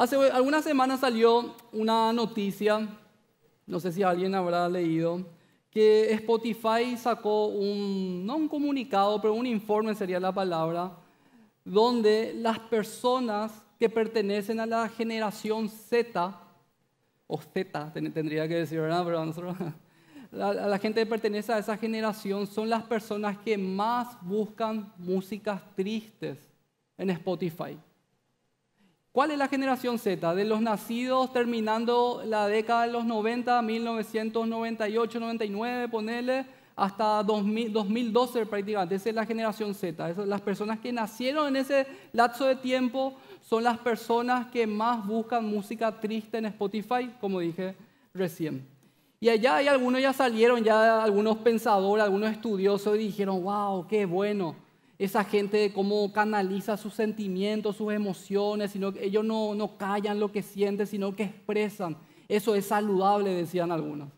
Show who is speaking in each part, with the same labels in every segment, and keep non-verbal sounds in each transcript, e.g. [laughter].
Speaker 1: Hace algunas semanas salió una noticia, no sé si alguien habrá leído, que Spotify sacó un, no un comunicado, pero un informe sería la palabra, donde las personas que pertenecen a la generación Z, o Z tendría que decir, ¿verdad? [laughs] la gente que pertenece a esa generación son las personas que más buscan músicas tristes en Spotify. ¿Cuál es la generación Z? De los nacidos terminando la década de los 90, 1998, 99, ponele, hasta 2012 prácticamente. Esa es la generación Z. las personas que nacieron en ese lapso de tiempo son las personas que más buscan música triste en Spotify, como dije recién. Y allá hay algunos ya salieron, ya algunos pensadores, algunos estudiosos y dijeron, wow, qué bueno esa gente cómo canaliza sus sentimientos, sus emociones, sino que ellos no, callan lo que sienten, sino que expresan. Eso es saludable, decían algunos.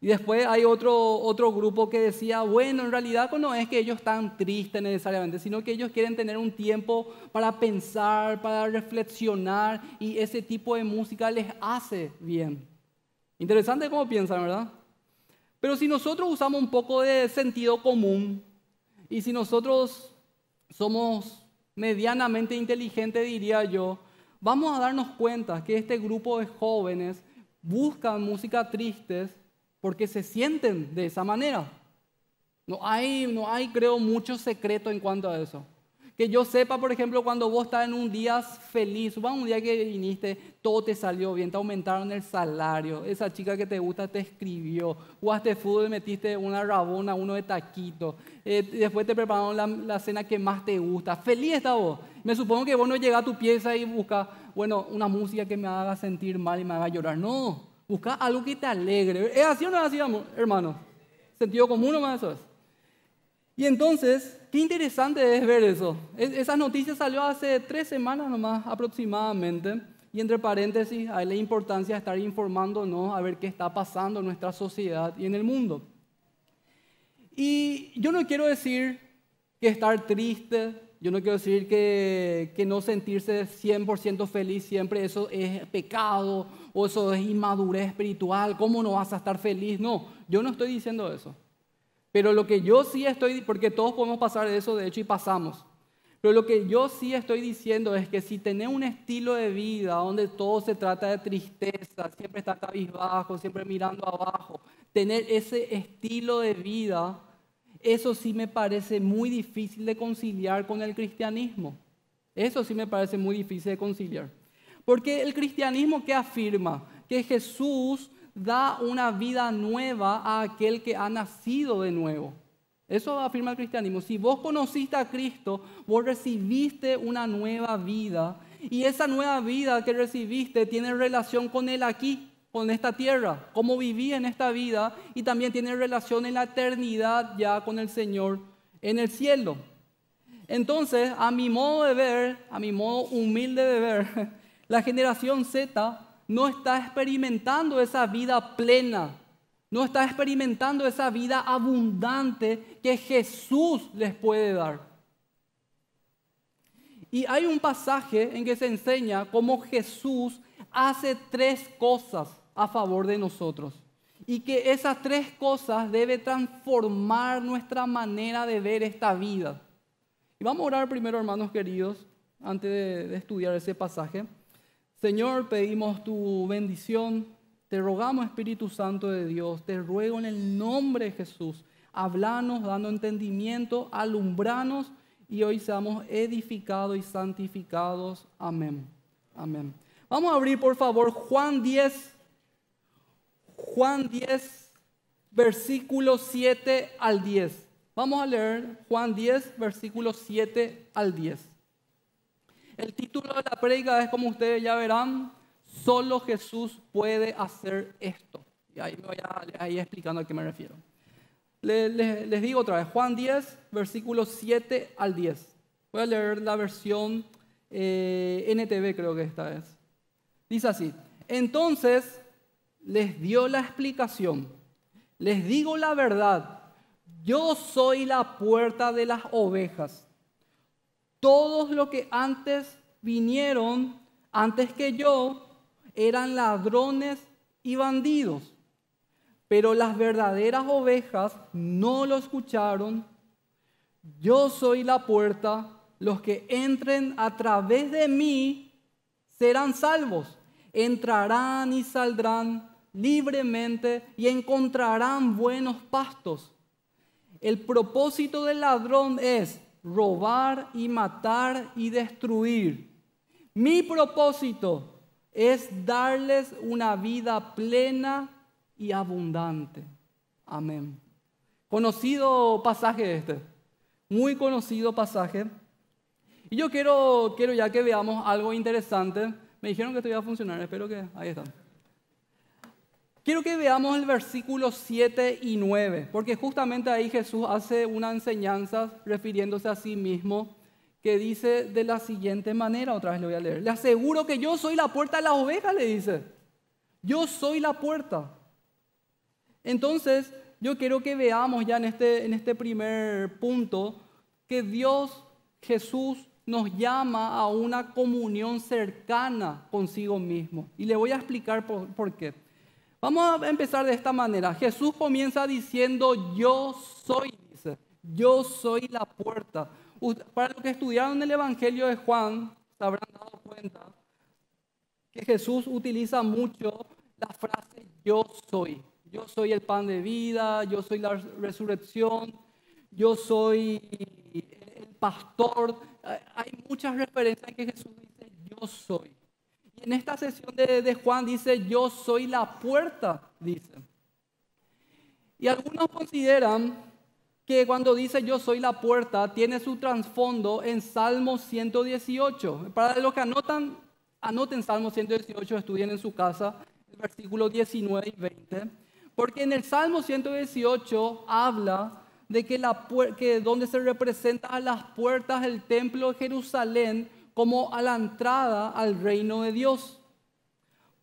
Speaker 1: Y después hay otro, otro grupo que decía, bueno, en realidad no es que ellos están tristes necesariamente, sino que ellos quieren tener un tiempo para pensar, para reflexionar, y ese tipo de música les hace bien. Interesante cómo piensan, ¿verdad? Pero si nosotros usamos un poco de sentido común, y si nosotros somos medianamente inteligentes, diría yo, vamos a darnos cuenta que este grupo de jóvenes buscan música tristes porque se sienten de esa manera. No hay, no hay creo, mucho secreto en cuanto a eso. Que yo sepa, por ejemplo, cuando vos estás en un día feliz, supongo un día que viniste, todo te salió bien, te aumentaron el salario, esa chica que te gusta te escribió, jugaste fútbol, y metiste una rabona, uno de taquito, eh, después te prepararon la, cena que más te gusta. Feliz está vos. Me supongo que vos no llegas a tu pieza y buscas, bueno, una música que me haga sentir mal y me haga llorar. No, busca algo que te alegre. ¿Es así o no es así, hermano? Sentido común o más eso y entonces, qué interesante es ver eso. Es, esa noticia salió hace tres semanas nomás aproximadamente. Y entre paréntesis, hay la importancia de estar informándonos a ver qué está pasando en nuestra sociedad y en el mundo. Y yo no quiero decir que estar triste, yo no quiero decir que, que no sentirse 100% feliz siempre, eso es pecado o eso es inmadurez espiritual, ¿cómo no vas a estar feliz? No, yo no estoy diciendo eso. Pero lo que yo sí estoy, porque todos podemos pasar de eso, de hecho, y pasamos. Pero lo que yo sí estoy diciendo es que si tener un estilo de vida donde todo se trata de tristeza, siempre estar cabizbajo, siempre mirando abajo, tener ese estilo de vida, eso sí me parece muy difícil de conciliar con el cristianismo. Eso sí me parece muy difícil de conciliar. Porque el cristianismo que afirma que Jesús da una vida nueva a aquel que ha nacido de nuevo. Eso afirma el cristianismo. Si vos conociste a Cristo, vos recibiste una nueva vida. Y esa nueva vida que recibiste tiene relación con Él aquí, con esta tierra, cómo viví en esta vida y también tiene relación en la eternidad ya con el Señor en el cielo. Entonces, a mi modo de ver, a mi modo humilde de ver, [laughs] la generación Z no está experimentando esa vida plena, no está experimentando esa vida abundante que Jesús les puede dar. Y hay un pasaje en que se enseña cómo Jesús hace tres cosas a favor de nosotros. Y que esas tres cosas debe transformar nuestra manera de ver esta vida. Y vamos a orar primero, hermanos queridos, antes de estudiar ese pasaje. Señor, pedimos tu bendición. Te rogamos, Espíritu Santo de Dios, te ruego en el nombre de Jesús, hablanos, dando entendimiento, alumbranos y hoy seamos edificados y santificados. Amén. Amén. Vamos a abrir, por favor, Juan 10, Juan 10, versículo 7 al 10. Vamos a leer Juan 10, versículo 7 al 10. El título de la predica es, como ustedes ya verán, solo Jesús puede hacer esto. Y ahí voy a explicando a qué me refiero. Les, digo otra vez, Juan 10, versículo 7 al 10. Voy a leer la versión eh, NTV, creo que esta es. Dice así, entonces les dio la explicación, les digo la verdad, yo soy la puerta de las ovejas. Todos los que antes vinieron, antes que yo, eran ladrones y bandidos. Pero las verdaderas ovejas no lo escucharon. Yo soy la puerta. Los que entren a través de mí serán salvos. Entrarán y saldrán libremente y encontrarán buenos pastos. El propósito del ladrón es robar y matar y destruir. Mi propósito es darles una vida plena y abundante. Amén. Conocido pasaje este, muy conocido pasaje. Y yo quiero, quiero ya que veamos algo interesante. Me dijeron que esto iba a funcionar, espero que ahí está. Quiero que veamos el versículo 7 y 9, porque justamente ahí Jesús hace una enseñanza refiriéndose a sí mismo que dice de la siguiente manera, otra vez le voy a leer, le aseguro que yo soy la puerta de las ovejas, le dice, yo soy la puerta. Entonces, yo quiero que veamos ya en este, en este primer punto que Dios, Jesús, nos llama a una comunión cercana consigo mismo. Y le voy a explicar por qué. Vamos a empezar de esta manera. Jesús comienza diciendo, yo soy, dice, yo soy la puerta. Para los que estudiaron el Evangelio de Juan, se habrán dado cuenta que Jesús utiliza mucho la frase yo soy. Yo soy el pan de vida, yo soy la resurrección, yo soy el pastor. Hay muchas referencias en que Jesús dice yo soy en esta sesión de, Juan dice, yo soy la puerta, dice. Y algunos consideran que cuando dice yo soy la puerta, tiene su trasfondo en Salmo 118. Para los que anotan, anoten Salmo 118, estudien en su casa, el versículo 19 y 20. Porque en el Salmo 118 habla de que, la donde se representa a las puertas del templo de Jerusalén, como a la entrada al reino de Dios.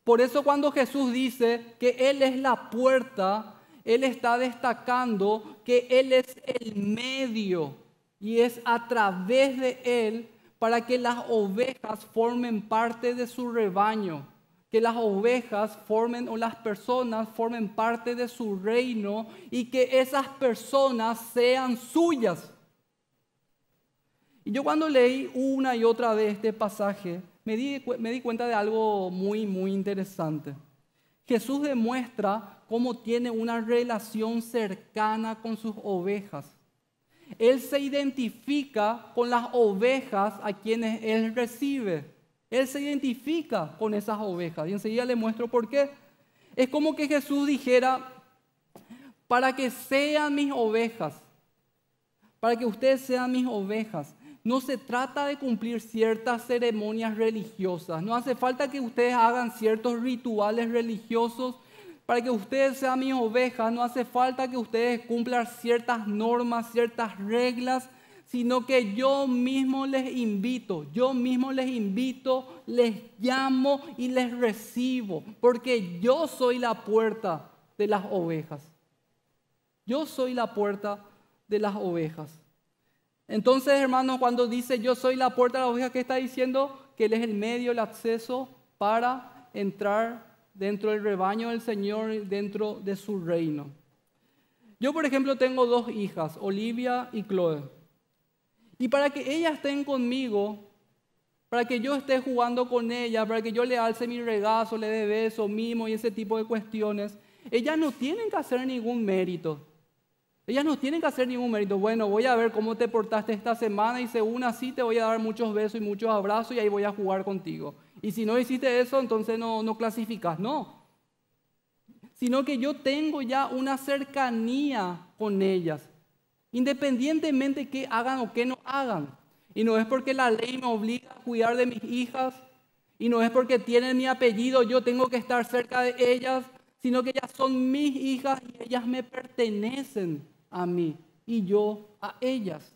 Speaker 1: Por eso cuando Jesús dice que Él es la puerta, Él está destacando que Él es el medio y es a través de Él para que las ovejas formen parte de su rebaño, que las ovejas formen o las personas formen parte de su reino y que esas personas sean suyas. Y yo cuando leí una y otra vez este pasaje, me di, me di cuenta de algo muy, muy interesante. Jesús demuestra cómo tiene una relación cercana con sus ovejas. Él se identifica con las ovejas a quienes Él recibe. Él se identifica con esas ovejas. Y enseguida le muestro por qué. Es como que Jesús dijera, para que sean mis ovejas, para que ustedes sean mis ovejas, no se trata de cumplir ciertas ceremonias religiosas. No hace falta que ustedes hagan ciertos rituales religiosos para que ustedes sean mis ovejas. No hace falta que ustedes cumplan ciertas normas, ciertas reglas, sino que yo mismo les invito, yo mismo les invito, les llamo y les recibo, porque yo soy la puerta de las ovejas. Yo soy la puerta de las ovejas. Entonces, hermanos, cuando dice yo soy la puerta de la oveja, ¿qué está diciendo? Que Él es el medio, el acceso para entrar dentro del rebaño del Señor, dentro de su reino. Yo, por ejemplo, tengo dos hijas, Olivia y Chloe. Y para que ellas estén conmigo, para que yo esté jugando con ellas, para que yo le alce mi regazo, le dé besos, mimo y ese tipo de cuestiones, ellas no tienen que hacer ningún mérito. Ellas no tienen que hacer ningún mérito. Bueno, voy a ver cómo te portaste esta semana y según así te voy a dar muchos besos y muchos abrazos y ahí voy a jugar contigo. Y si no hiciste eso, entonces no, no clasificas. No. Sino que yo tengo ya una cercanía con ellas, independientemente que hagan o que no hagan. Y no es porque la ley me obliga a cuidar de mis hijas, y no es porque tienen mi apellido, yo tengo que estar cerca de ellas, sino que ellas son mis hijas y ellas me pertenecen a mí y yo a ellas.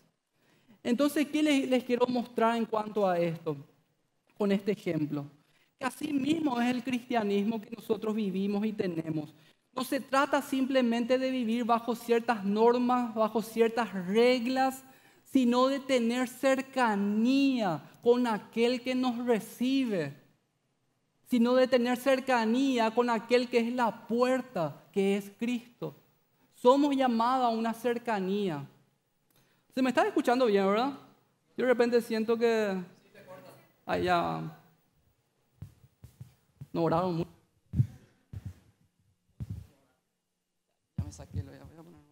Speaker 1: Entonces, ¿qué les, quiero mostrar en cuanto a esto? Con este ejemplo. Que así mismo es el cristianismo que nosotros vivimos y tenemos. No se trata simplemente de vivir bajo ciertas normas, bajo ciertas reglas, sino de tener cercanía con aquel que nos recibe, sino de tener cercanía con aquel que es la puerta, que es Cristo. Somos llamados a una cercanía. ¿Se me está escuchando bien, verdad? Yo de repente siento que... Ahí ya. No oraron mucho. Ya me saqué, lo voy a poner.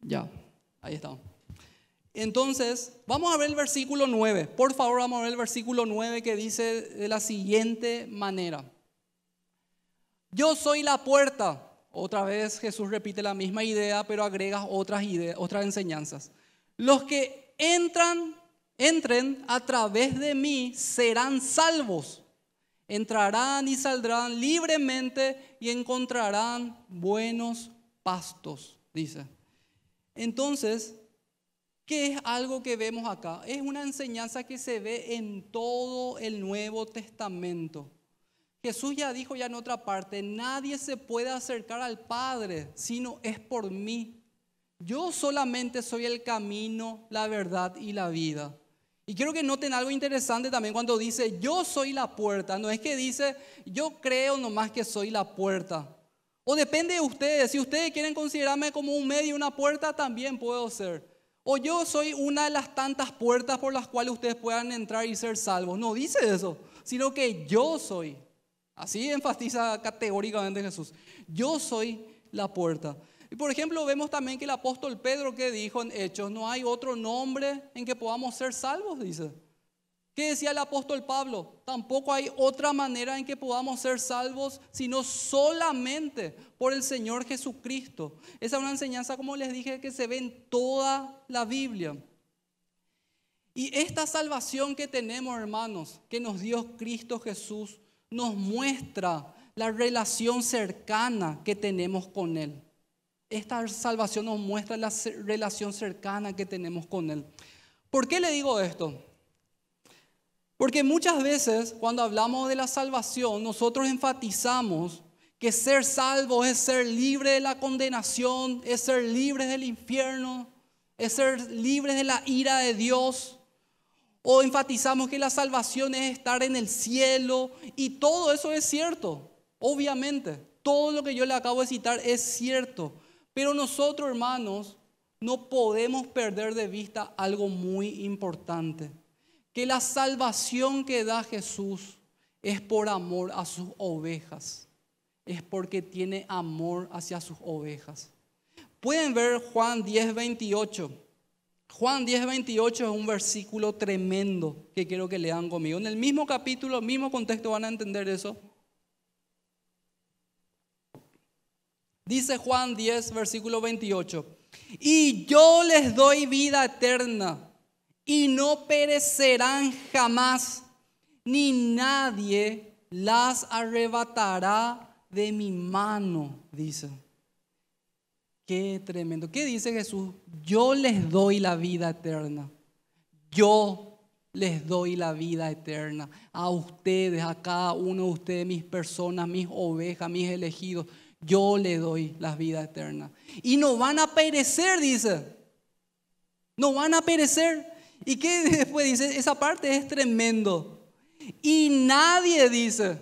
Speaker 1: Ya, ahí estamos. Entonces, vamos a ver el versículo 9. Por favor, vamos a ver el versículo 9 que dice de la siguiente manera. Yo soy la puerta. Otra vez Jesús repite la misma idea, pero agrega otras, otras enseñanzas. Los que entran, entren a través de mí serán salvos. Entrarán y saldrán libremente y encontrarán buenos pastos, dice. Entonces, ¿Qué es algo que vemos acá. Es una enseñanza que se ve en todo el Nuevo Testamento. Jesús ya dijo ya en otra parte, nadie se puede acercar al Padre sino es por mí. Yo solamente soy el camino, la verdad y la vida. Y quiero que noten algo interesante también cuando dice, yo soy la puerta. No es que dice, yo creo nomás que soy la puerta. O depende de ustedes. Si ustedes quieren considerarme como un medio, una puerta, también puedo ser o yo soy una de las tantas puertas por las cuales ustedes puedan entrar y ser salvos. No dice eso, sino que yo soy. Así enfatiza categóricamente Jesús. Yo soy la puerta. Y por ejemplo, vemos también que el apóstol Pedro que dijo en Hechos, no hay otro nombre en que podamos ser salvos, dice. ¿Qué decía el apóstol Pablo? Tampoco hay otra manera en que podamos ser salvos, sino solamente por el Señor Jesucristo. Esa es una enseñanza, como les dije, que se ve en toda la Biblia. Y esta salvación que tenemos, hermanos, que nos dio Cristo Jesús, nos muestra la relación cercana que tenemos con Él. Esta salvación nos muestra la relación cercana que tenemos con Él. ¿Por qué le digo esto? Porque muchas veces cuando hablamos de la salvación, nosotros enfatizamos que ser salvo es ser libre de la condenación, es ser libre del infierno, es ser libre de la ira de Dios. O enfatizamos que la salvación es estar en el cielo y todo eso es cierto, obviamente. Todo lo que yo le acabo de citar es cierto. Pero nosotros, hermanos, no podemos perder de vista algo muy importante que la salvación que da Jesús es por amor a sus ovejas, es porque tiene amor hacia sus ovejas. Pueden ver Juan 10, 28. Juan 10, 28 es un versículo tremendo que quiero que lean conmigo. En el mismo capítulo, mismo contexto van a entender eso. Dice Juan 10, versículo 28. Y yo les doy vida eterna y no perecerán jamás, ni nadie las arrebatará de mi mano, dice. Qué tremendo. ¿Qué dice Jesús? Yo les doy la vida eterna. Yo les doy la vida eterna. A ustedes, a cada uno de ustedes, mis personas, mis ovejas, mis elegidos. Yo les doy la vida eterna. Y no van a perecer, dice. No van a perecer ¿Y qué [laughs] después dice? Esa parte es tremendo. Y nadie dice,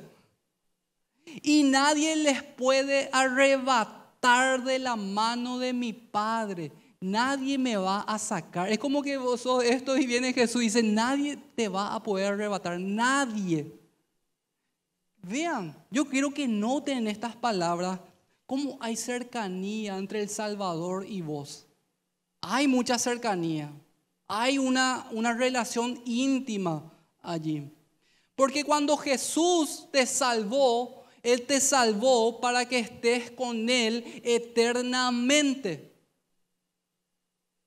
Speaker 1: y nadie les puede arrebatar de la mano de mi Padre. Nadie me va a sacar. Es como que vos sos esto y viene Jesús y dice, nadie te va a poder arrebatar, nadie. Vean, yo quiero que noten estas palabras, cómo hay cercanía entre el Salvador y vos. Hay mucha cercanía. Hay una, una relación íntima allí. Porque cuando Jesús te salvó, Él te salvó para que estés con Él eternamente.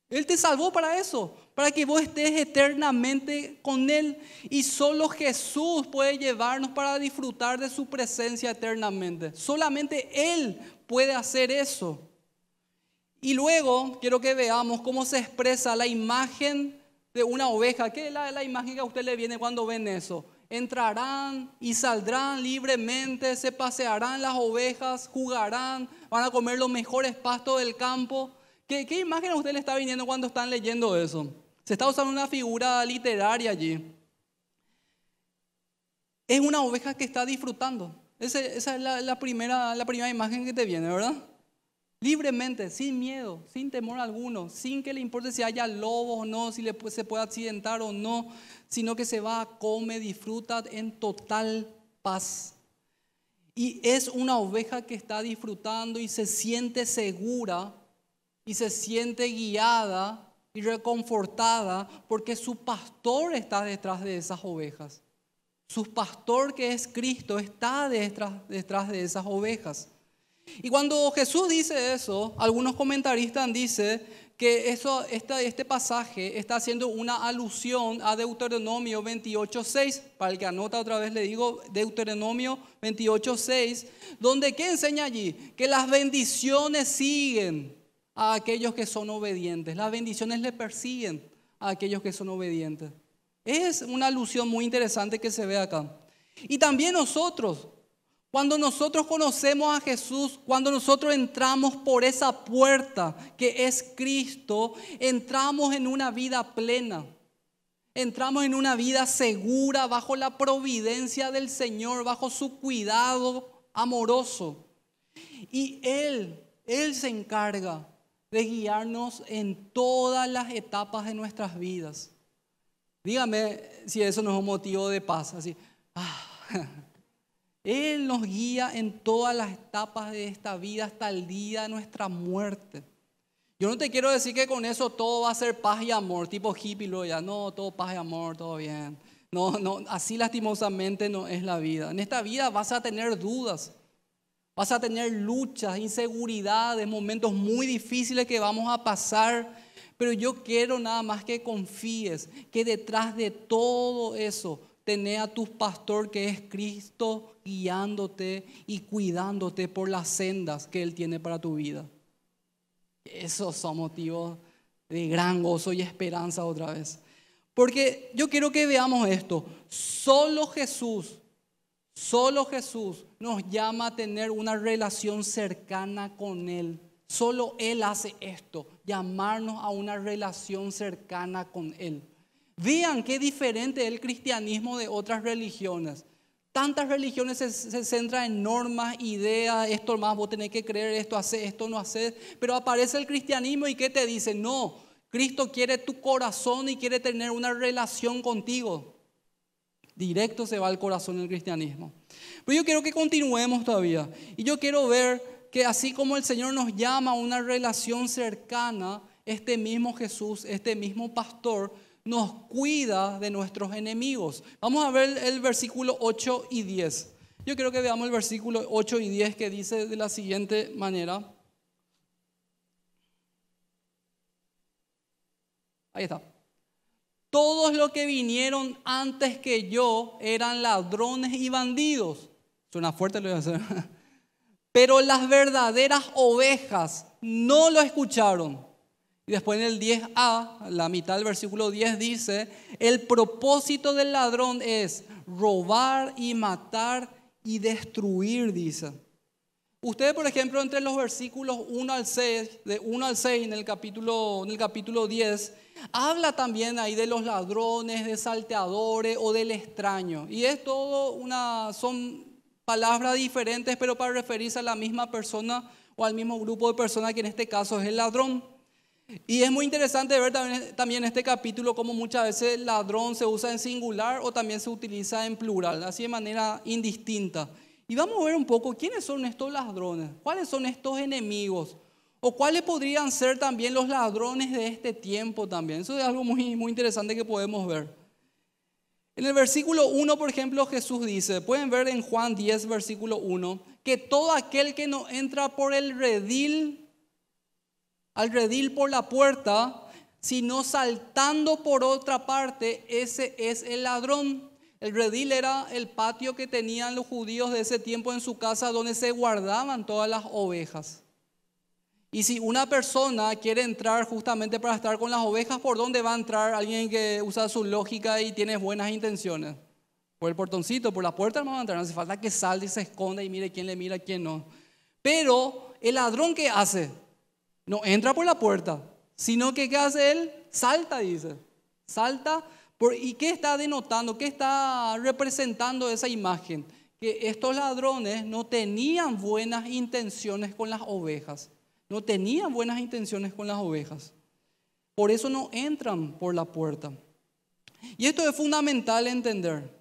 Speaker 1: Él te salvó para eso, para que vos estés eternamente con Él. Y solo Jesús puede llevarnos para disfrutar de su presencia eternamente. Solamente Él puede hacer eso. Y luego quiero que veamos cómo se expresa la imagen de una oveja. ¿Qué es la, imagen que a usted le viene cuando ven eso? entrarán y saldrán libremente, se pasearán las ovejas, jugarán, van a comer los mejores pastos del campo. ¿Qué, imagen a usted le está viniendo cuando están leyendo eso? Se está usando una figura literaria allí. Es una oveja que está disfrutando. Esa, es la, primera, la primera imagen que te viene, ¿verdad? libremente, sin miedo, sin temor alguno, sin que le importe si haya lobos o no, si se puede accidentar o no, sino que se va, come, disfruta en total paz. Y es una oveja que está disfrutando y se siente segura y se siente guiada y reconfortada porque su pastor está detrás de esas ovejas. Su pastor que es Cristo está detrás, detrás de esas ovejas. Y cuando Jesús dice eso, algunos comentaristas dicen que eso, este pasaje está haciendo una alusión a Deuteronomio 28.6, para el que anota otra vez le digo Deuteronomio 28.6, donde ¿qué enseña allí? Que las bendiciones siguen a aquellos que son obedientes, las bendiciones le persiguen a aquellos que son obedientes. Es una alusión muy interesante que se ve acá. Y también nosotros, cuando nosotros conocemos a Jesús, cuando nosotros entramos por esa puerta que es Cristo, entramos en una vida plena. Entramos en una vida segura bajo la providencia del Señor, bajo su cuidado amoroso. Y Él, Él se encarga de guiarnos en todas las etapas de nuestras vidas. Dígame si eso no es un motivo de paz, así. Ah, él nos guía en todas las etapas de esta vida hasta el día de nuestra muerte. Yo no te quiero decir que con eso todo va a ser paz y amor, tipo hippie lo ya, no, todo paz y amor, todo bien. No, no, así lastimosamente no es la vida. En esta vida vas a tener dudas, vas a tener luchas, inseguridades, momentos muy difíciles que vamos a pasar, pero yo quiero nada más que confíes que detrás de todo eso Tener a tu pastor que es Cristo guiándote y cuidándote por las sendas que Él tiene para tu vida. Esos son motivos de gran gozo y esperanza otra vez. Porque yo quiero que veamos esto. Solo Jesús, solo Jesús nos llama a tener una relación cercana con Él. Solo Él hace esto, llamarnos a una relación cercana con Él. Vean qué diferente es el cristianismo de otras religiones. Tantas religiones se, centra centran en normas, ideas, esto más, vos tenés que creer esto, hacer esto, no hacer. Pero aparece el cristianismo y ¿qué te dice? No, Cristo quiere tu corazón y quiere tener una relación contigo. Directo se va al corazón el cristianismo. Pero yo quiero que continuemos todavía. Y yo quiero ver que así como el Señor nos llama a una relación cercana, este mismo Jesús, este mismo pastor, nos cuida de nuestros enemigos. Vamos a ver el versículo 8 y 10. Yo creo que veamos el versículo 8 y 10 que dice de la siguiente manera. Ahí está. Todos los que vinieron antes que yo eran ladrones y bandidos. Suena fuerte lo voy a hacer. [laughs] Pero las verdaderas ovejas no lo escucharon. Y después en el 10a, la mitad del versículo 10 dice, el propósito del ladrón es robar y matar y destruir, dice. Ustedes, por ejemplo, entre los versículos 1 al 6, de 1 al 6 en el capítulo, en el capítulo 10, habla también ahí de los ladrones, de salteadores o del extraño. Y es todo una, son palabras diferentes, pero para referirse a la misma persona o al mismo grupo de personas que en este caso es el ladrón. Y es muy interesante ver también, también este capítulo cómo muchas veces el ladrón se usa en singular o también se utiliza en plural, así de manera indistinta. Y vamos a ver un poco quiénes son estos ladrones, cuáles son estos enemigos o cuáles podrían ser también los ladrones de este tiempo también. Eso es algo muy, muy interesante que podemos ver. En el versículo 1, por ejemplo, Jesús dice, pueden ver en Juan 10, versículo 1, que todo aquel que no entra por el redil al redil por la puerta, sino saltando por otra parte, ese es el ladrón. El redil era el patio que tenían los judíos de ese tiempo en su casa donde se guardaban todas las ovejas. Y si una persona quiere entrar justamente para estar con las ovejas, ¿por dónde va a entrar alguien que usa su lógica y tiene buenas intenciones? Por el portoncito, por la puerta no va a entrar, no hace falta que salte y se esconda y mire quién le mira, quién no. Pero el ladrón qué hace, no entra por la puerta, sino que ¿qué hace él? Salta, dice. Salta. ¿Y qué está denotando? ¿Qué está representando esa imagen? Que estos ladrones no tenían buenas intenciones con las ovejas. No tenían buenas intenciones con las ovejas. Por eso no entran por la puerta. Y esto es fundamental entender.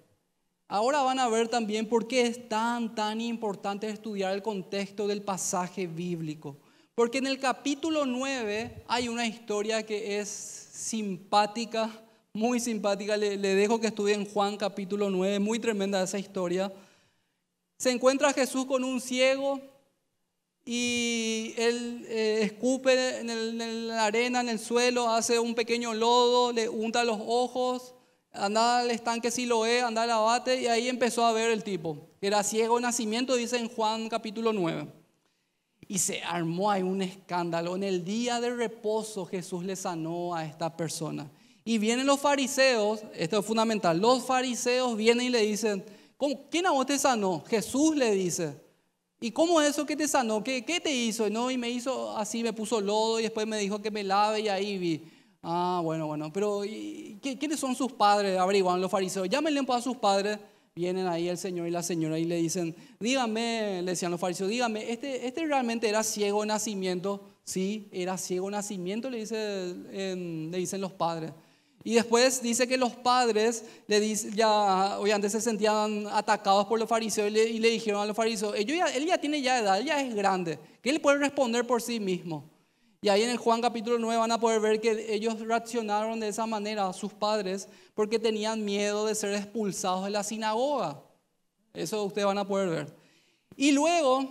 Speaker 1: Ahora van a ver también por qué es tan, tan importante estudiar el contexto del pasaje bíblico. Porque en el capítulo 9 hay una historia que es simpática, muy simpática. Le, dejo que en Juan capítulo 9, muy tremenda esa historia. Se encuentra Jesús con un ciego y él eh, escupe en, la arena, en el suelo, hace un pequeño lodo, le unta los ojos, anda al estanque si lo ve, anda al abate y ahí empezó a ver el tipo, era ciego de nacimiento, dice en Juan capítulo 9. Y se armó ahí un escándalo. En el día de reposo Jesús le sanó a esta persona. Y vienen los fariseos, esto es fundamental, los fariseos vienen y le dicen, ¿quién a vos te sanó? Jesús le dice. ¿Y cómo es eso que te sanó? ¿Qué, ¿Qué, te hizo? No, y me hizo así, me puso lodo y después me dijo que me lave y ahí vi. Ah, bueno, bueno, pero ¿quiénes son sus padres? Averiguan los fariseos. Llámenle a sus padres Vienen ahí el Señor y la señora y le dicen, dígame, le decían los fariseos, dígame, ¿este, este realmente era ciego nacimiento? Sí, era ciego nacimiento, le, dicen los padres. Y después dice que los padres le dice, ya, obviamente se sentían atacados por los fariseos y le, dijeron a los fariseos, él ya, él ya tiene ya edad, ya es grande, que él puede responder por sí mismo. Y ahí en el Juan capítulo 9 van a poder ver que ellos reaccionaron de esa manera, a sus padres, porque tenían miedo de ser expulsados de la sinagoga. Eso ustedes van a poder ver. Y luego,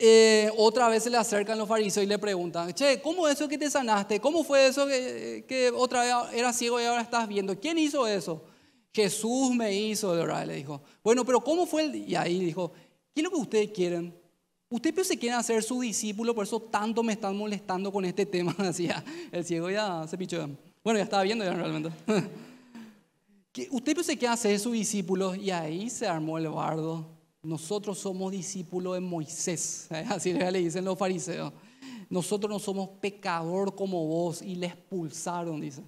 Speaker 1: eh, otra vez se le acercan los fariseos y le preguntan, che, ¿cómo eso que te sanaste? ¿Cómo fue eso que, otra vez era ciego y ahora estás viendo? ¿Quién hizo eso? Jesús me hizo, le dijo. Bueno, pero ¿cómo fue? El... Y ahí dijo, ¿qué es lo que ustedes quieren? ¿Usted pues se quiere hacer su discípulo, por eso tanto me están molestando con este tema. Decía, [laughs] el ciego ya se pichó. Bueno, ya estaba viendo ya realmente. [laughs] Que pues se quiere hacer su discípulo y ahí se armó el bardo. Nosotros somos discípulos de Moisés, [laughs] ¿eh? así le dicen los fariseos. Nosotros no somos pecador como vos y le expulsaron, dice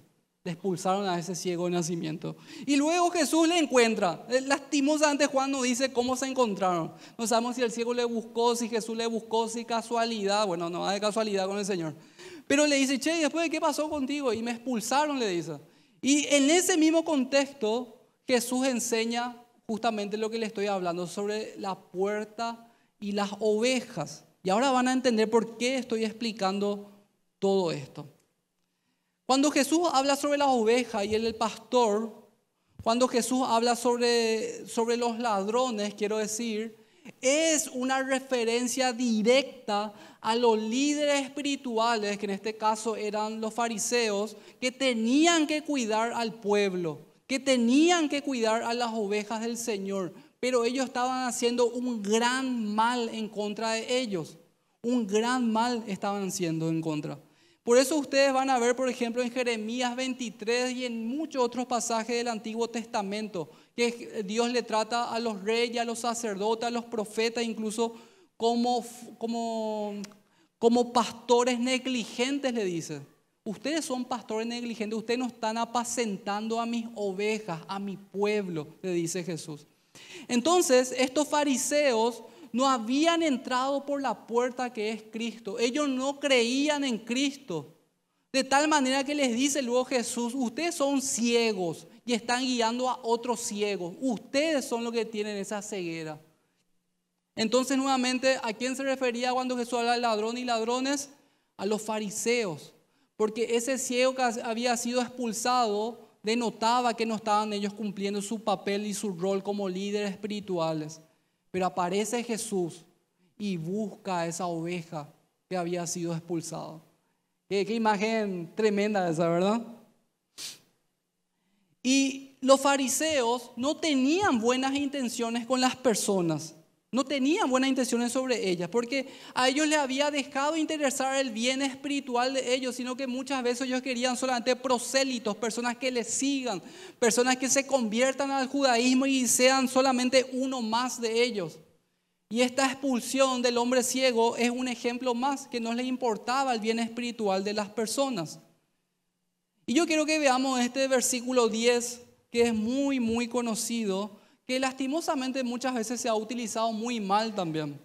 Speaker 1: expulsaron a ese ciego de nacimiento. Y luego Jesús le encuentra. Eh, lastimosamente Juan no dice cómo se encontraron. No sabemos si el ciego le buscó, si Jesús le buscó, si casualidad. Bueno, no va de casualidad con el Señor. Pero le dice, che, después de qué pasó contigo? Y me expulsaron, le dice. Y en ese mismo contexto, Jesús enseña justamente lo que le estoy hablando sobre la puerta y las ovejas. Y ahora van a entender por qué estoy explicando todo esto. Cuando Jesús habla sobre las ovejas y él el pastor, cuando Jesús habla sobre, sobre los ladrones, quiero decir, es una referencia directa a los líderes espirituales, que en este caso eran los fariseos, que tenían que cuidar al pueblo, que tenían que cuidar a las ovejas del Señor, pero ellos estaban haciendo un gran mal en contra de ellos, un gran mal estaban haciendo en contra. Por eso ustedes van a ver, por ejemplo, en Jeremías 23 y en muchos otros pasajes del Antiguo Testamento, que eh, Dios le trata a los reyes, a los sacerdotes, a los profetas, incluso como, como, como pastores negligentes, le dice. Ustedes son pastores negligentes, ustedes no están apacentando a mis ovejas, a mi pueblo, le dice Jesús. Entonces, estos fariseos no habían entrado por la puerta que es Cristo. Ellos no creían en Cristo. De tal manera que les dice luego Jesús, ustedes son ciegos y están guiando a otros ciegos. Ustedes son los que tienen esa ceguera. Entonces nuevamente, ¿a quién se refería cuando Jesús habla de ladrón y ladrones? A los fariseos. Porque ese ciego que había sido expulsado denotaba que no estaban ellos cumpliendo su papel y su rol como líderes espirituales. Pero aparece Jesús y busca a esa oveja que había sido expulsada. Qué, imagen tremenda esa, ¿verdad? Y los fariseos no tenían buenas intenciones con las personas. No tenían buenas intenciones sobre ellas, porque a ellos les había dejado interesar el bien espiritual de ellos, sino que muchas veces ellos querían solamente prosélitos, personas que les sigan, personas que se conviertan al judaísmo y sean solamente uno más de ellos. Y esta expulsión del hombre ciego es un ejemplo más que no les importaba el bien espiritual de las personas. Y yo quiero que veamos este versículo 10, que es muy, muy conocido que lastimosamente muchas veces se ha utilizado muy mal también.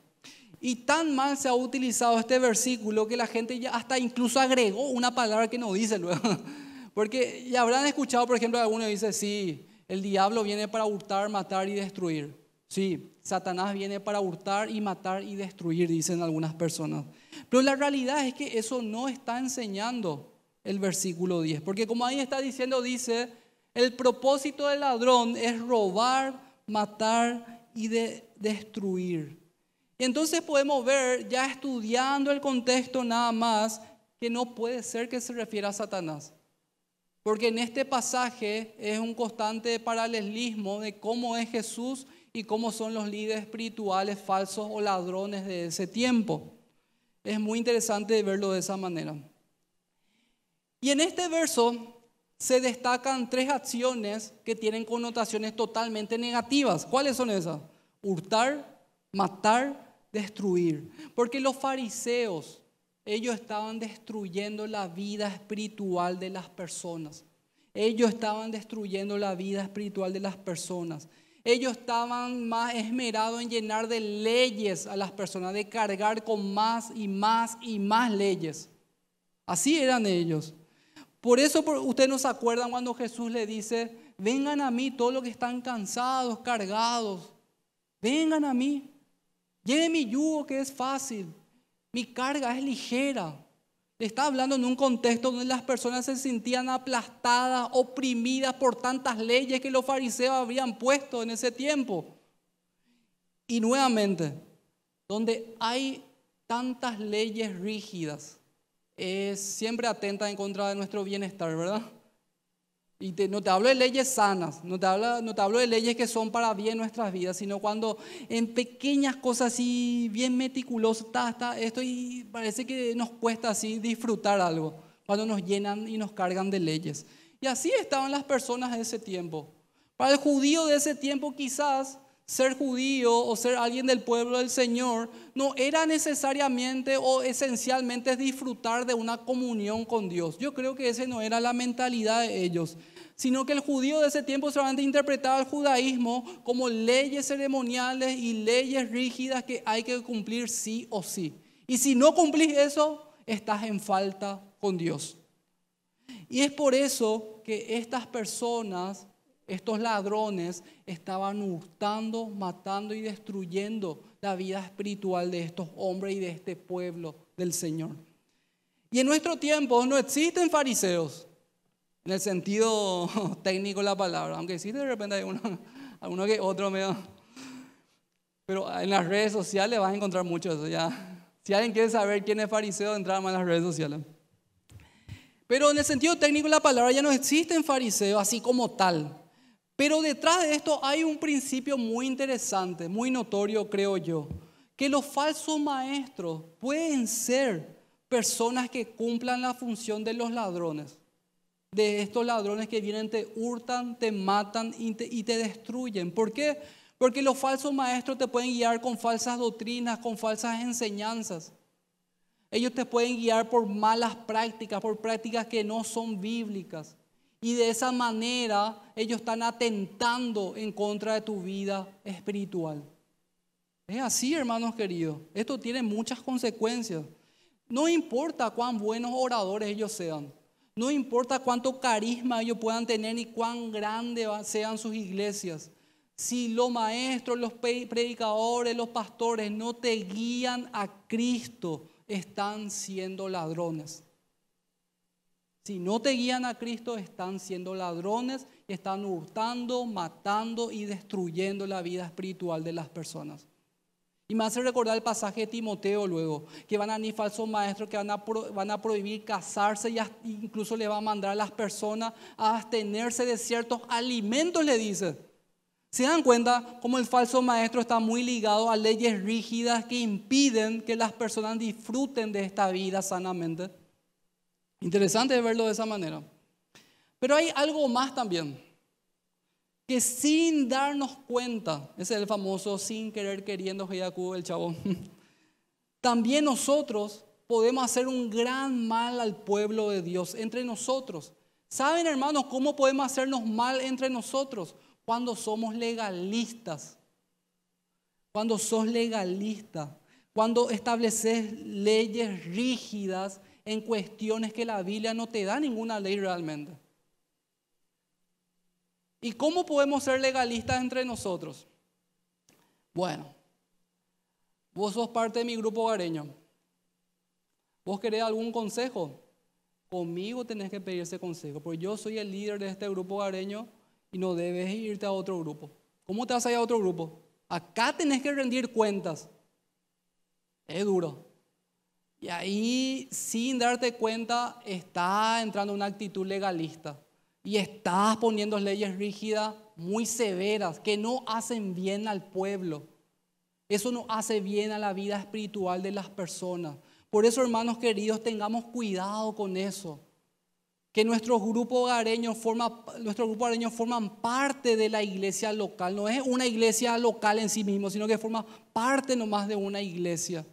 Speaker 1: Y tan mal se ha utilizado este versículo que la gente ya hasta incluso agregó una palabra que no dice luego. [laughs] Porque ya habrán escuchado, por ejemplo, alguno dice, sí, el diablo viene para hurtar, matar y destruir. Sí, Satanás viene para hurtar y matar y destruir, dicen algunas personas. Pero la realidad es que eso no está enseñando el versículo 10. Porque como ahí está diciendo, dice, el propósito del ladrón es robar, matar y de destruir. entonces podemos ver, ya estudiando el contexto nada más, que no puede ser que se refiera a Satanás. Porque en este pasaje es un constante paralelismo de cómo es Jesús y cómo son los líderes espirituales falsos o ladrones de ese tiempo. Es muy interesante verlo de esa manera. Y en este verso se destacan tres acciones que tienen connotaciones totalmente negativas. ¿Cuáles son esas? Hurtar, matar, destruir. Porque los fariseos, ellos estaban destruyendo la vida espiritual de las personas. Ellos estaban destruyendo la vida espiritual de las personas. Ellos estaban más esmerados en llenar de leyes a las personas, de cargar con más y más y más leyes. Así eran ellos. Por eso ustedes nos acuerdan cuando Jesús le dice, vengan a mí todos los que están cansados, cargados, vengan a mí, lleven mi yugo que es fácil, mi carga es ligera. Le está hablando en un contexto donde las personas se sentían aplastadas, oprimidas por tantas leyes que los fariseos habían puesto en ese tiempo. Y nuevamente, donde hay tantas leyes rígidas, es siempre atenta en contra de nuestro bienestar, ¿verdad? Y no te hablo de leyes sanas, no te, hablo, no te hablo de leyes que son para bien nuestras vidas, sino cuando en pequeñas cosas así, bien meticulosas, está, esto y parece que nos cuesta así disfrutar algo, cuando nos llenan y nos cargan de leyes. Y así estaban las personas de ese tiempo. Para el judío de ese tiempo quizás ser judío o ser alguien del pueblo del Señor no era necesariamente o esencialmente disfrutar de una comunión con Dios. Yo creo que esa no era la mentalidad de ellos, sino que el judío de ese tiempo solamente interpretaba el judaísmo como leyes ceremoniales y leyes rígidas que hay que cumplir sí o sí. Y si no cumplís eso, estás en falta con Dios. Y es por eso que estas personas estos ladrones estaban hurtando, matando y destruyendo la vida espiritual de estos hombres y de este pueblo del Señor. Y en nuestro tiempo no existen fariseos, en el sentido [laughs] técnico de la palabra, aunque sí de repente hay uno, [laughs] alguno que otro medio. Pero en las redes sociales vas a encontrar muchos ya. Si alguien quiere saber quién es fariseo, entra más en las redes sociales. Pero en el sentido técnico de la palabra ya no existen fariseos así como tal. Pero detrás de esto hay un principio muy interesante, muy notorio, creo yo, que los falsos maestros pueden ser personas que cumplan la función de los ladrones, de estos ladrones que vienen, te hurtan, te matan y te, destruyen. ¿Por qué? Porque los falsos maestros te pueden guiar con falsas doctrinas, con falsas enseñanzas. Ellos te pueden guiar por malas prácticas, por prácticas que no son bíblicas. Y de esa manera ellos están atentando en contra de tu vida espiritual. Es así, hermanos queridos. Esto tiene muchas consecuencias. No importa cuán buenos oradores ellos sean. No importa cuánto carisma ellos puedan tener ni cuán grandes sean sus iglesias. Si los maestros, los predicadores, los pastores no te guían a Cristo, están siendo ladrones. Si no te guían a Cristo, están siendo ladrones, están hurtando, matando y destruyendo la vida espiritual de las personas. Y me hace recordar el pasaje de Timoteo luego, que van a ni falsos maestros que van a, prohibir casarse y incluso le va a mandar a las personas a abstenerse de ciertos alimentos, le dice. ¿Se dan cuenta cómo el falso maestro está muy ligado a leyes rígidas que impiden que las personas disfruten de esta vida sanamente? Interesante verlo de esa manera. Pero hay algo más también, que sin darnos cuenta, ese es el famoso sin querer queriendo Jacob el chabón. [laughs] también nosotros podemos hacer un gran mal al pueblo de Dios, entre nosotros. ¿Saben, hermanos, cómo podemos hacernos mal entre nosotros? Cuando somos legalistas. Cuando sos legalista. Cuando estableces leyes rígidas en cuestiones que la Biblia no te da ninguna ley realmente. ¿Y cómo podemos ser legalistas entre nosotros? Bueno, vos sos parte de mi grupo hogareño. ¿Vos querés algún consejo? Conmigo tenés que pedir ese consejo, porque yo soy el líder de este grupo hogareño y no debes irte a otro grupo. ¿Cómo te vas a ir a otro grupo? Acá tenés que rendir cuentas. Es duro. Y ahí, sin darte cuenta, está entrando una actitud legalista. Y estás poniendo leyes rígidas, muy severas, que no hacen bien al pueblo. Eso no hace bien a la vida espiritual de las personas. Por eso, hermanos queridos, tengamos cuidado con eso. Que nuestro grupo hogareños, forma, forman parte de la iglesia local. No es una iglesia local en sí mismo, sino que forma parte nomás de una iglesia.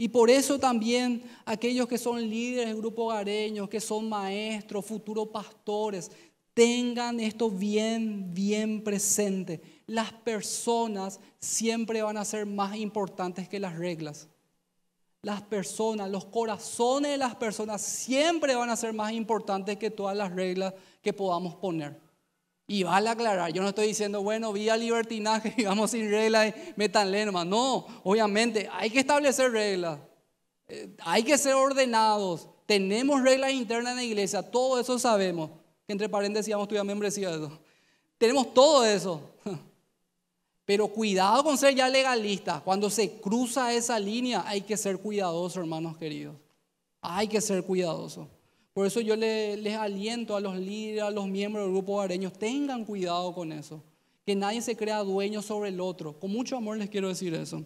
Speaker 1: Y por eso también aquellos que son líderes de grupo hogareños, que son maestros, futuros pastores, tengan esto bien, bien presente. Las personas siempre van a ser más importantes que las reglas. Las personas, los corazones de las personas siempre van a ser más importantes que todas las reglas que podamos poner. Y vale aclarar, yo no estoy diciendo, bueno, vía libertinaje, vamos [laughs] sin reglas, metan más. No, obviamente, hay que establecer reglas. Eh, hay que ser ordenados. Tenemos reglas internas en la iglesia, todo eso sabemos. Que entre paréntesis vamos a estudiar membresía de eso. Tenemos todo eso. [laughs] Pero cuidado con ser ya legalistas. Cuando se cruza esa línea, hay que ser cuidadosos, hermanos queridos. Hay que ser cuidadoso. Por eso yo les, aliento a los líderes, a los miembros del grupo areños, tengan cuidado con eso. Que nadie se crea dueño sobre el otro. Con mucho amor les quiero decir eso.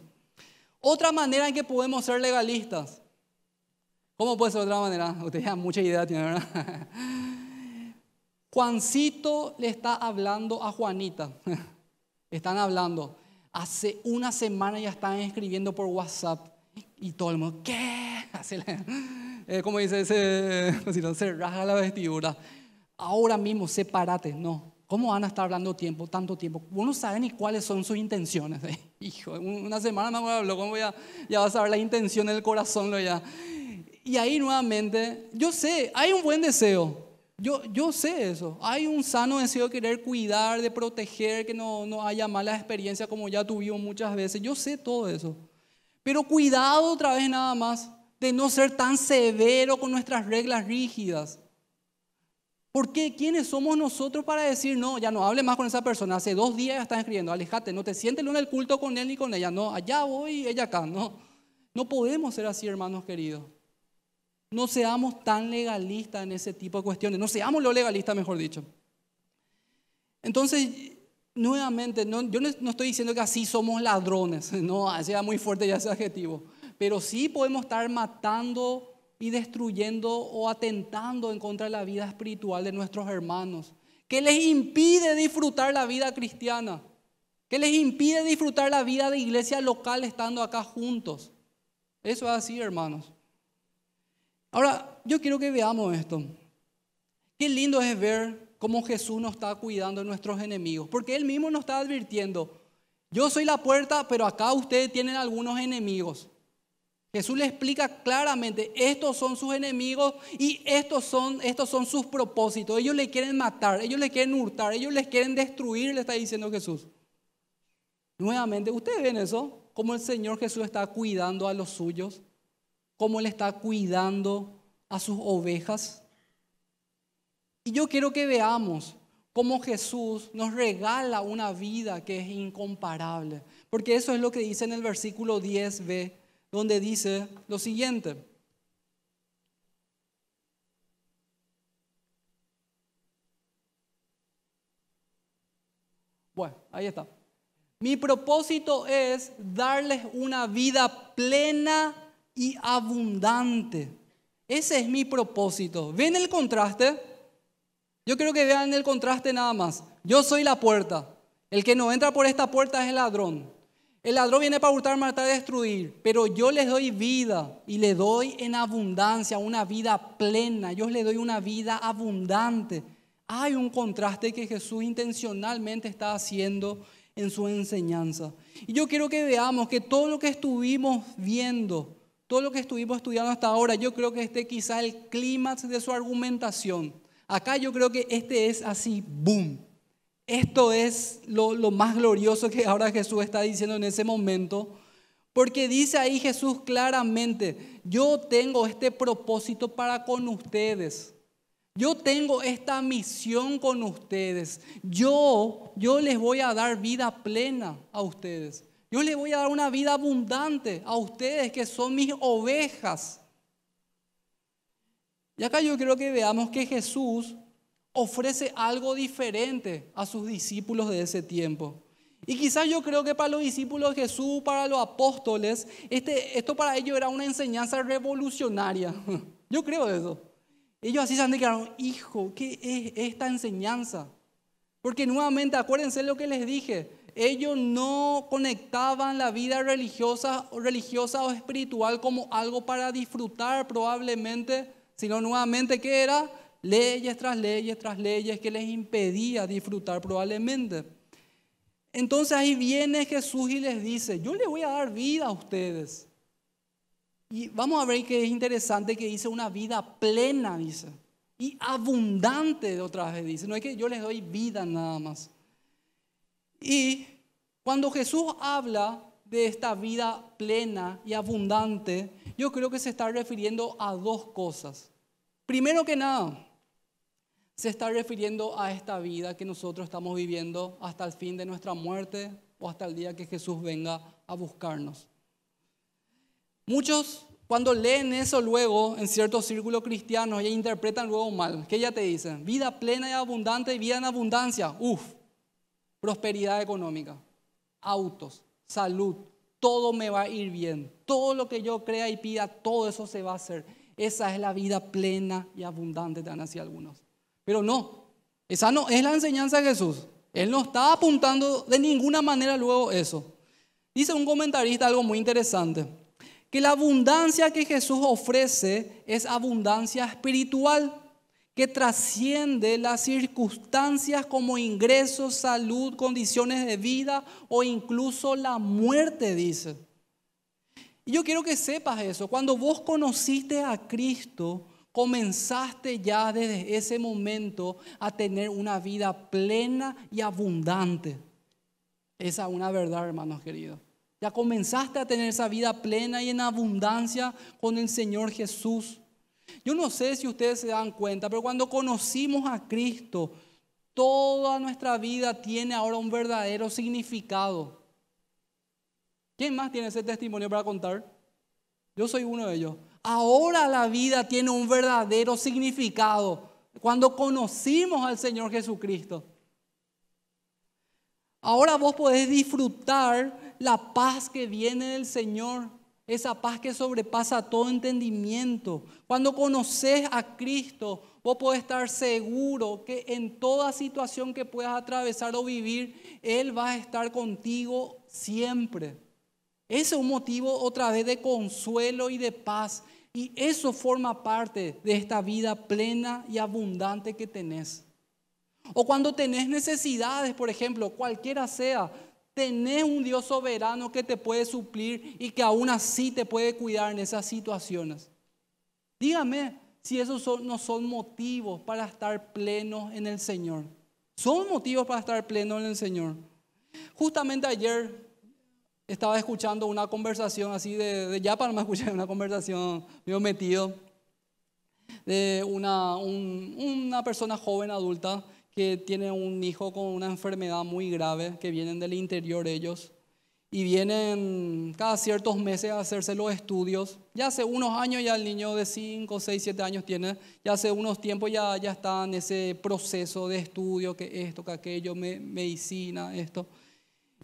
Speaker 1: Otra manera en que podemos ser legalistas. ¿Cómo puede ser otra manera? [laughs] Ustedes ya mucha idea tienen, ¿verdad? [laughs] Juancito le está hablando a Juanita. [laughs] Están hablando. Hace una semana ya están escribiendo por WhatsApp. Y todo el mundo, ¿qué? Eh, como dice, [laughs] no se raja la vestidura. Ahora mismo, sepárate. No, ¿Cómo van a estar hablando tiempo, tanto tiempo? Uno sabe ni cuáles son sus intenciones. [laughs] Eh, hijo, una semana no me habló, ¿cómo voy ya vas a ver la intención del corazón? Lo ya. Y ahí nuevamente, yo sé, hay un buen deseo. Yo, yo sé eso. Hay un sano deseo de querer cuidar, de proteger, que no, no haya malas experiencias como ya tuvimos muchas veces. Yo sé todo eso. Pero cuidado otra vez nada más de no ser tan severo con nuestras reglas rígidas. ¿Por qué? ¿Quiénes somos nosotros para decir, no, ya no hable más con esa persona? Hace dos días ya están escribiendo, alejate, no te sientes en el culto con él ni con ella, no, allá voy, ella acá, no. No podemos ser así, hermanos queridos. No seamos tan legalistas en ese tipo de cuestiones, no seamos lo legalistas, mejor dicho. Entonces, nuevamente, yo no estoy diciendo que así somos ladrones, [laughs] no, sea muy fuerte ya ese adjetivo pero sí podemos estar matando y destruyendo o atentando en contra de la vida espiritual de nuestros hermanos. ¿Qué les impide disfrutar la vida cristiana? ¿Qué les impide disfrutar la vida de iglesia local estando acá juntos? Eso es así, hermanos. Ahora, yo quiero que veamos esto. Qué lindo es ver cómo Jesús nos está cuidando de nuestros enemigos, porque Él mismo nos está advirtiendo, yo soy la puerta, pero acá ustedes tienen algunos enemigos. Jesús le explica claramente, estos son sus enemigos y estos son, estos son sus propósitos. Ellos le quieren matar, ellos le quieren hurtar, ellos les quieren destruir, le está diciendo Jesús. Nuevamente, ¿ustedes ven eso? Cómo el Señor Jesús está cuidando a los suyos, cómo le está cuidando a sus ovejas. Y yo quiero que veamos cómo Jesús nos regala una vida que es incomparable, porque eso es lo que dice en el versículo 10b donde dice lo siguiente. Bueno, ahí está. Mi propósito es darles una vida plena y abundante. Ese es mi propósito. ¿Ven el contraste? Yo creo que vean el contraste nada más. Yo soy la puerta. El que no entra por esta puerta es el ladrón. El ladrón viene para hurtar, matar, destruir, pero yo les doy vida y le doy en abundancia una vida plena, yo le doy una vida abundante. Hay un contraste que Jesús intencionalmente está haciendo en su enseñanza. Y yo quiero que veamos que todo lo que estuvimos viendo, todo lo que estuvimos estudiando hasta ahora, yo creo que este quizá el clímax de su argumentación. Acá yo creo que este es así, boom. Esto es lo, más glorioso que ahora Jesús está diciendo en ese momento. Porque dice ahí Jesús claramente, yo tengo este propósito para con ustedes. Yo tengo esta misión con ustedes. Yo, yo les voy a dar vida plena a ustedes. Yo les voy a dar una vida abundante a ustedes que son mis ovejas. Y acá yo creo que veamos que Jesús ofrece algo diferente a sus discípulos de ese tiempo. Y quizás yo creo que para los discípulos de Jesús, para los apóstoles, este, esto para ellos era una enseñanza revolucionaria. [laughs] Yo creo eso. Ellos así se han declarado, hijo, ¿qué es esta enseñanza? Porque nuevamente, acuérdense lo que les dije, ellos no conectaban la vida religiosa, religiosa o espiritual como algo para disfrutar probablemente, sino nuevamente, ¿qué era? leyes tras leyes tras leyes que les impedía disfrutar probablemente. Entonces ahí viene Jesús y les dice, yo les voy a dar vida a ustedes. Y vamos a ver que es interesante que dice una vida plena, dice. Y abundante, otra vez dice. No es que yo les doy vida nada más. Y cuando Jesús habla de esta vida plena y abundante, yo creo que se está refiriendo a dos cosas. Primero que nada, se está refiriendo a esta vida que nosotros estamos viviendo hasta el fin de nuestra muerte o hasta el día que Jesús venga a buscarnos. Muchos cuando leen eso luego en ciertos círculos cristianos ya interpretan luego mal. ¿Qué ya te dicen? Vida plena y abundante y vida en abundancia. Uf, prosperidad económica, autos, salud, todo me va a ir bien. Todo lo que yo crea y pida, todo eso se va a hacer. Esa es la vida plena y abundante, te van algunos. Pero no, esa no es la enseñanza de Jesús. Él no está apuntando de ninguna manera luego eso. Dice un comentarista algo muy interesante, que la abundancia que Jesús ofrece es abundancia espiritual, que trasciende las circunstancias como ingresos, salud, condiciones de vida o incluso la muerte, dice. Y yo quiero que sepas eso. Cuando vos conociste a Cristo, comenzaste ya desde ese momento a tener una vida plena y abundante. Esa es una verdad, hermanos queridos. Ya comenzaste a tener esa vida plena y en abundancia con el Señor Jesús. Yo no sé si ustedes se dan cuenta, pero cuando conocimos a Cristo, toda nuestra vida tiene ahora un verdadero significado. ¿Quién más tiene ese testimonio para contar? Yo soy uno de ellos. Ahora la vida tiene un verdadero significado cuando conocimos al Señor Jesucristo. Ahora vos podés disfrutar la paz que viene del Señor, esa paz que sobrepasa todo entendimiento. Cuando conoces a Cristo, vos podés estar seguro que en toda situación que puedas atravesar o vivir, Él va a estar contigo siempre. Ese es un motivo otra vez de consuelo y de paz. Y eso forma parte de esta vida plena y abundante que tenés. O cuando tenés necesidades, por ejemplo, cualquiera sea, tenés un Dios soberano que te puede suplir y que aún así te puede cuidar en esas situaciones. Dígame si esos no son motivos para estar plenos en el Señor. Son motivos para estar plenos en el Señor. Justamente ayer estaba escuchando una conversación así de, ya para no escuchar una conversación, me he metido, de una, una persona joven adulta que tiene un hijo con una enfermedad muy grave, que vienen del interior ellos, y vienen cada ciertos meses a hacerse los estudios. Ya hace unos años ya el niño de 5, 6, 7 años tiene, ya hace unos tiempos ya, ya está en ese proceso de estudio, que esto, que aquello, me, medicina, esto.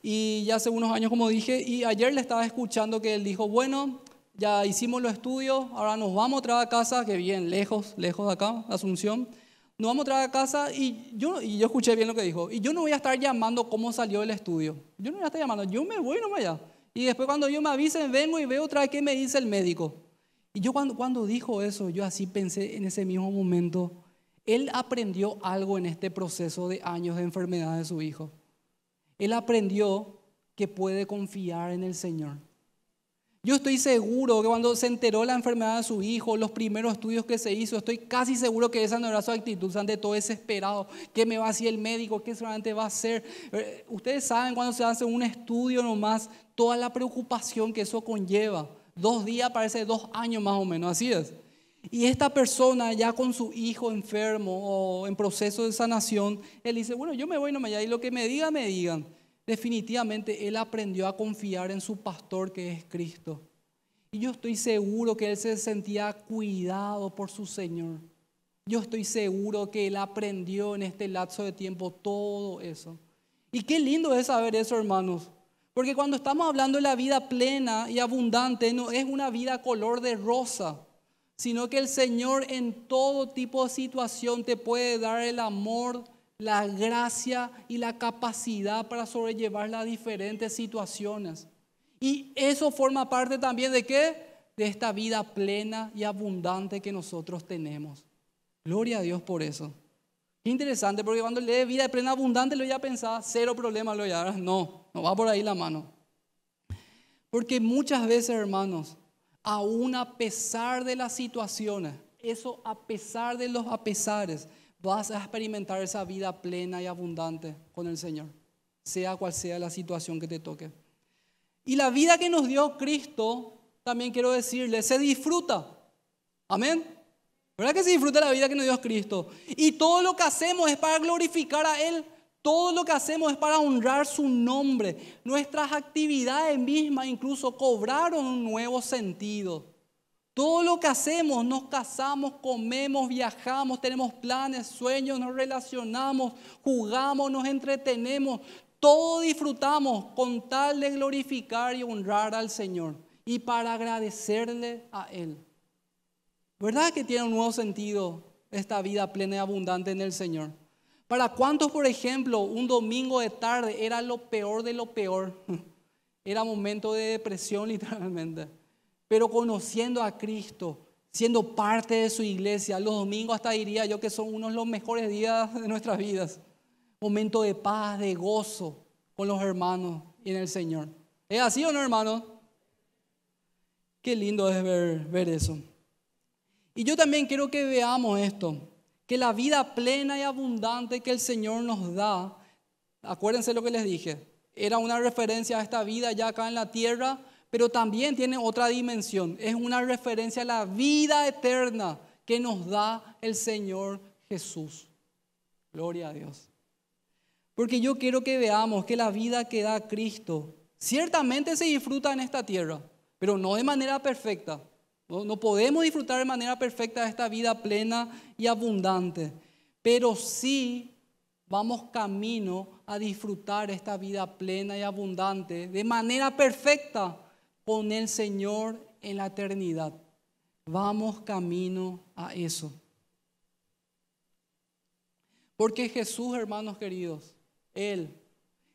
Speaker 1: Y ya hace unos años, como dije, y ayer le estaba escuchando que él dijo, bueno, ya hicimos los estudios, ahora nos vamos otra vez a casa, que bien, lejos, lejos de acá, Asunción. Nos vamos otra vez a casa y yo, yo escuché bien lo que dijo. Y yo no voy a estar llamando cómo salió el estudio. Yo no voy a estar llamando, yo me voy nomás allá. Y después cuando yo me avisen, vengo y veo otra vez qué me dice el médico. Y yo cuando, cuando dijo eso, yo así pensé en ese mismo momento, él aprendió algo en este proceso de años de enfermedad de su hijo. Él aprendió que puede confiar en el Señor. Yo estoy seguro que cuando se enteró la enfermedad de su hijo, los primeros estudios que se hizo, estoy casi seguro que esa no era su actitud ante todo desesperado. ¿Qué me va a decir el médico? ¿Qué solamente va a hacer? Eh, ustedes saben cuando se hace un estudio nomás, toda la preocupación que eso conlleva. Dos días parece dos años más o menos, así es. Y esta persona ya con su hijo enfermo o en proceso de sanación, él dice, bueno, yo me voy nomás ya y lo que me digan, me digan. Definitivamente él aprendió a confiar en su pastor que es Cristo. Y yo estoy seguro que él se sentía cuidado por su Señor. Yo estoy seguro que él aprendió en este lapso de tiempo todo eso. Y qué lindo es saber eso, hermanos. Porque cuando estamos hablando de la vida plena y abundante, no es una vida color de rosa sino que el Señor en todo tipo de situación te puede dar el amor, la gracia y la capacidad para sobrellevar las diferentes situaciones. Y eso forma parte también de qué? De esta vida plena y abundante que nosotros tenemos. Gloria a Dios por eso. Qué interesante, porque cuando lee vida plena abundante lo ya pensaba, cero problema lo ya. No, no va por ahí la mano. Porque muchas veces, hermanos, aún a pesar de las situaciones, eso a pesar de los a pesares, vas a experimentar esa vida plena y abundante con el Señor, sea cual sea la situación que te toque. Y la vida que nos dio Cristo, también quiero decirle, se disfruta. Amén. ¿Verdad que se disfruta la vida que nos dio Cristo? Y todo lo que hacemos es para glorificar a Él. Todo lo que hacemos es para honrar su nombre. Nuestras actividades mismas incluso cobraron un nuevo sentido. Todo lo que hacemos, nos casamos, comemos, viajamos, tenemos planes, sueños, nos relacionamos, jugamos, nos entretenemos, todo disfrutamos con tal de glorificar y honrar al Señor y para agradecerle a Él. ¿Verdad que tiene un nuevo sentido esta vida plena y abundante en el Señor? ¿Para cuántos, por ejemplo, un domingo de tarde era lo peor de lo peor? [laughs] Era momento de depresión [laughs] literalmente. Pero conociendo a Cristo, siendo parte de su iglesia, los domingos hasta diría yo que son unos de los mejores días de nuestras vidas. Momento de paz, de gozo con los hermanos y en el Señor. ¿Es así o no, hermano? Qué lindo es ver eso. Y yo también quiero que veamos esto que la vida plena y abundante que el Señor nos da, acuérdense lo que les dije, era una referencia a esta vida ya acá en la tierra, pero también tiene otra dimensión, es una referencia a la vida eterna que nos da el Señor Jesús. Gloria a Dios. Porque yo quiero que veamos que la vida que da Cristo ciertamente se disfruta en esta tierra, pero no de manera perfecta. No, podemos disfrutar de manera perfecta de esta vida plena y abundante, pero sí vamos camino a disfrutar esta vida plena y abundante de manera perfecta con el Señor en la eternidad. Vamos camino a eso. Porque Jesús, hermanos queridos, Él,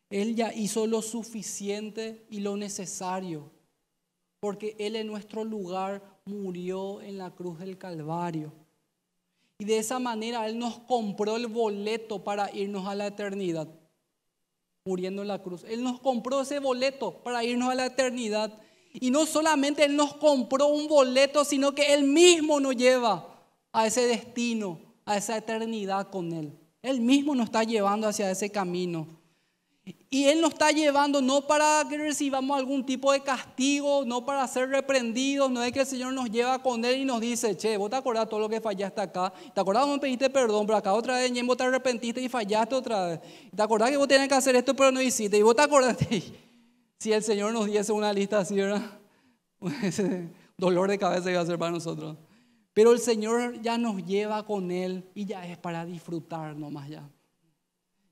Speaker 1: Él ya hizo lo suficiente y lo necesario. Porque Él en nuestro lugar murió en la cruz del Calvario. Y de esa manera Él nos compró el boleto para irnos a la eternidad, muriendo en la cruz. Él nos compró ese boleto para irnos a la eternidad. Y no solamente Él nos compró un boleto, sino que Él mismo nos lleva a ese destino, a esa eternidad con Él. Él mismo nos está llevando hacia ese camino. Y Él nos está llevando no para que recibamos algún tipo de castigo, no para ser reprendidos, no es que el Señor nos lleva con Él y nos dice, che, vos te acordás todo lo que fallaste acá, te acordás cuando pediste perdón, pero acá otra vez, y vos te arrepentiste y fallaste otra vez, te acordás que vos tenías que hacer esto, pero no hiciste, y vos te acordaste, [laughs] si el Señor nos diese una lista así, ¿verdad? [laughs] Ese dolor de cabeza iba a ser para nosotros. Pero el Señor ya nos lleva con Él y ya es para disfrutar nomás ya.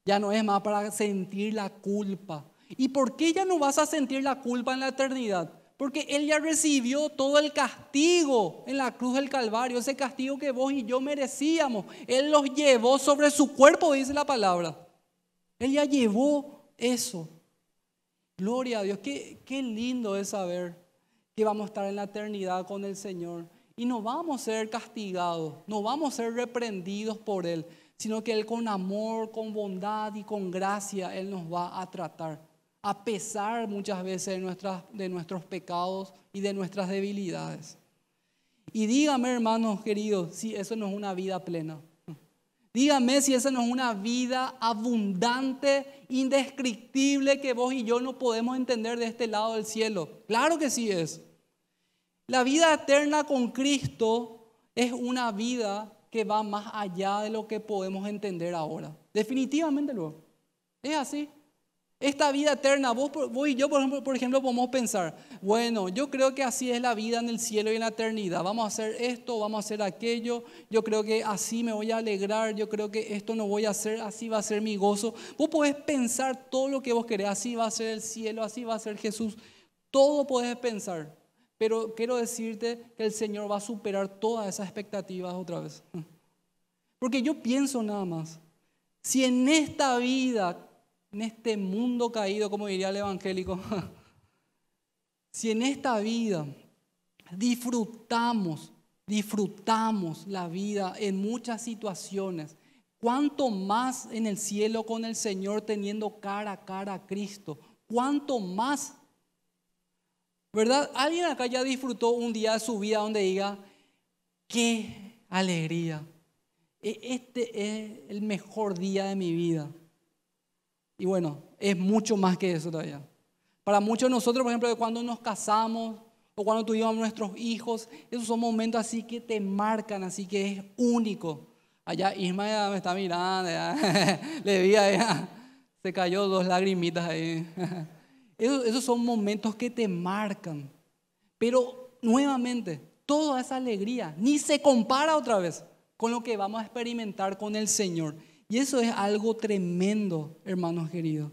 Speaker 1: Ya no es más para sentir la culpa. ¿Y por qué ya no vas a sentir la culpa en la eternidad? Porque Él ya recibió todo el castigo en la cruz del Calvario, ese castigo que vos y yo merecíamos. Él los llevó sobre su cuerpo, dice la palabra. Él ya llevó eso. Gloria a Dios. Qué, qué lindo es saber que vamos a estar en la eternidad con el Señor y no vamos a ser castigados, no vamos a ser reprendidos por Él sino que Él con amor, con bondad y con gracia, Él nos va a tratar, a pesar muchas veces de, nuestras, de nuestros pecados y de nuestras debilidades. Y dígame, hermanos queridos, si eso no es una vida plena. Dígame si esa no es una vida abundante, indescriptible, que vos y yo no podemos entender de este lado del cielo. Claro que sí es. La vida eterna con Cristo es una vida que va más allá de lo que podemos entender ahora. Definitivamente luego. Es así. Esta vida eterna, vos, y yo, por ejemplo, por ejemplo, podemos pensar, bueno, yo creo que así es la vida en el cielo y en la eternidad. Vamos a hacer esto, vamos a hacer aquello, yo creo que así me voy a alegrar, yo creo que esto no voy a hacer, así va a ser mi gozo. Vos podés pensar todo lo que vos querés, así va a ser el cielo, así va a ser Jesús. Todo podés pensar. Pero quiero decirte que el Señor va a superar todas esas expectativas otra vez. Porque yo pienso nada más. Si en esta vida, en este mundo caído, como diría el evangélico, [laughs] si en esta vida disfrutamos, disfrutamos la vida en muchas situaciones, ¿Cuánto más en el cielo con el Señor teniendo cara a cara a Cristo? ¿Cuánto más ¿Verdad? ¿Alguien acá ya disfrutó un día de su vida donde diga, qué alegría? E, este es el mejor día de mi vida. Y bueno, es mucho más que eso todavía. Para muchos de nosotros, por ejemplo, cuando nos casamos o cuando tuvimos nuestros hijos, esos son momentos así que te marcan, así que es único. Allá Isma me está mirando, [laughs] le vi allá, se cayó dos lagrimitas ahí. [laughs] Esos, son momentos que te marcan. Pero nuevamente, toda esa alegría ni se compara otra vez con lo que vamos a experimentar con el Señor. Y eso es algo tremendo, hermanos queridos.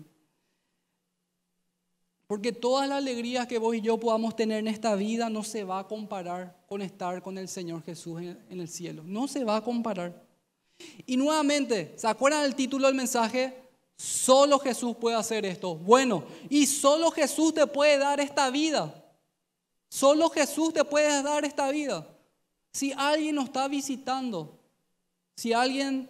Speaker 1: Porque todas las alegrías que vos y yo podamos tener en esta vida no se va a comparar con estar con el Señor Jesús en el cielo. No se va a comparar. Y nuevamente, ¿se acuerdan del título del mensaje? Solo Jesús puede hacer esto. Bueno, y solo Jesús te puede dar esta vida. Solo Jesús te puede dar esta vida. Si alguien nos está visitando, si alguien,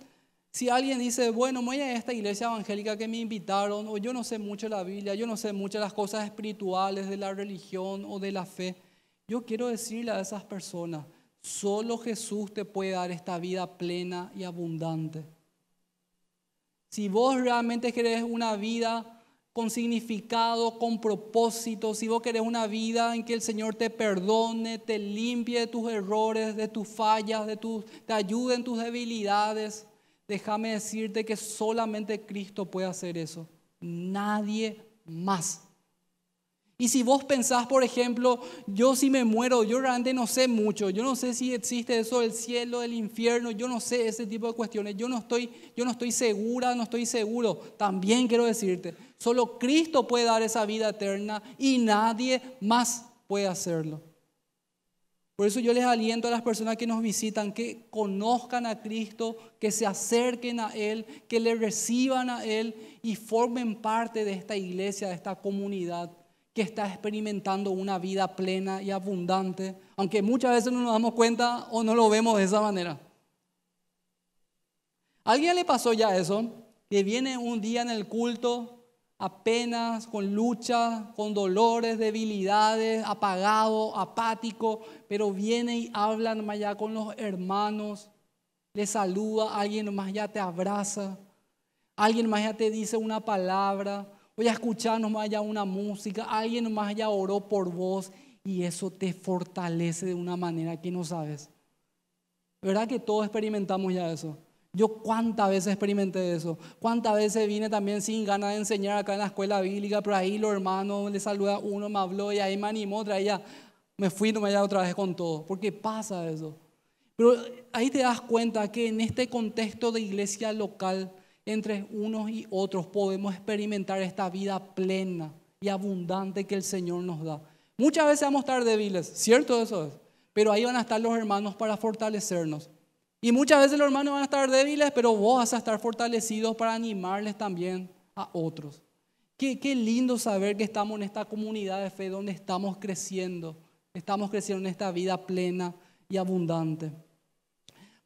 Speaker 1: si alguien dice, bueno, voy a esta iglesia evangélica que me invitaron, o yo no sé mucho de la Biblia, yo no sé mucho de las cosas espirituales, de la religión o de la fe, yo quiero decirle a esas personas, solo Jesús te puede dar esta vida plena y abundante. Si vos realmente querés una vida con significado, con propósito, si vos querés una vida en que el Señor te perdone, te limpie de tus errores, de tus fallas, de tus, te ayude en tus debilidades, déjame decirte que solamente Cristo puede hacer eso. Nadie más. Y si vos pensás, por ejemplo, yo si me muero, yo realmente no sé mucho, yo no sé si existe eso del cielo, del infierno, yo no sé ese tipo de cuestiones, yo no estoy, yo no estoy segura, no estoy seguro. También quiero decirte, solo Cristo puede dar esa vida eterna y nadie más puede hacerlo. Por eso yo les aliento a las personas que nos visitan que conozcan a Cristo, que se acerquen a Él, que le reciban a Él y formen parte de esta iglesia, de esta comunidad que está experimentando una vida plena y abundante, aunque muchas veces no nos damos cuenta o no lo vemos de esa manera. ¿A alguien le pasó ya eso? Que viene un día en el culto apenas con lucha, con dolores, debilidades, apagado, apático, pero viene y habla más ya con los hermanos, le saluda, alguien más ya te abraza, alguien más ya te dice una palabra, voy a escuchar nomás ya una música, alguien más ya oró por vos y eso te fortalece de una manera que no sabes. ¿Verdad que todos experimentamos ya eso? Yo cuántas veces experimenté eso, cuántas veces vine también sin ganas de enseñar acá en la escuela bíblica, pero ahí los hermanos, le saluda uno, me habló y ahí me animó, otra ya me fui no me allá otra vez con todo, porque pasa eso. Pero ahí te das cuenta que en este contexto de iglesia local, entre unos y otros podemos experimentar esta vida plena y abundante que el Señor nos da. Muchas veces vamos a estar débiles, ¿cierto eso es? Pero ahí van a estar los hermanos para fortalecernos. Y muchas veces los hermanos van a estar débiles, pero vos vas a estar fortalecidos para animarles también a otros. Qué, qué lindo saber que estamos en esta comunidad de fe donde estamos creciendo, estamos creciendo en esta vida plena y abundante.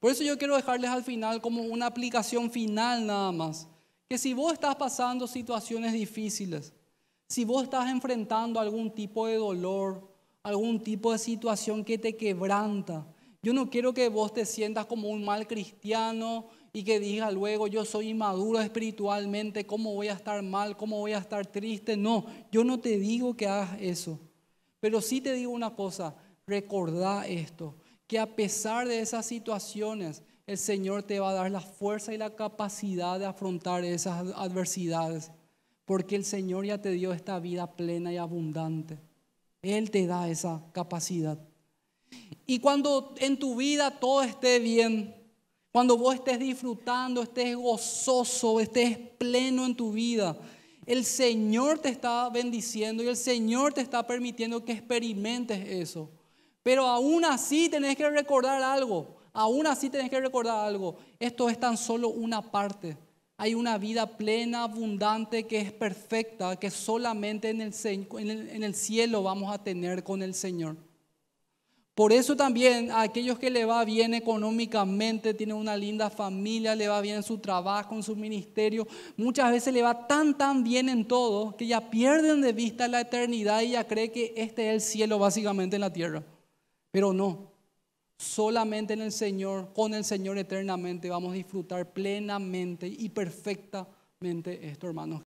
Speaker 1: Por eso yo quiero dejarles al final como una aplicación final nada más. Que si vos estás pasando situaciones difíciles, si vos estás enfrentando algún tipo de dolor, algún tipo de situación que te quebranta, yo no quiero que vos te sientas como un mal cristiano y que digas luego yo soy inmaduro espiritualmente, ¿cómo voy a estar mal? ¿Cómo voy a estar triste? No, yo no te digo que hagas eso. Pero sí te digo una cosa, recordá esto que a pesar de esas situaciones, el Señor te va a dar la fuerza y la capacidad de afrontar esas adversidades, porque el Señor ya te dio esta vida plena y abundante. Él te da esa capacidad. Y cuando en tu vida todo esté bien, cuando vos estés disfrutando, estés gozoso, estés pleno en tu vida, el Señor te está bendiciendo y el Señor te está permitiendo que experimentes eso. Pero aún así tenés que recordar algo, aún así tenés que recordar algo. Esto es tan solo una parte. Hay una vida plena, abundante, que es perfecta, que solamente en el, cielo vamos a tener con el Señor. Por eso también a aquellos que le va bien económicamente, tienen una linda familia, le va bien en su trabajo, en su ministerio, muchas veces le va tan, tan bien en todo que ya pierden de vista la eternidad y ya cree que este es el cielo básicamente en la tierra. Pero no, solamente en el Señor, con el Señor eternamente, vamos a disfrutar plenamente y perfectamente esto, hermanos.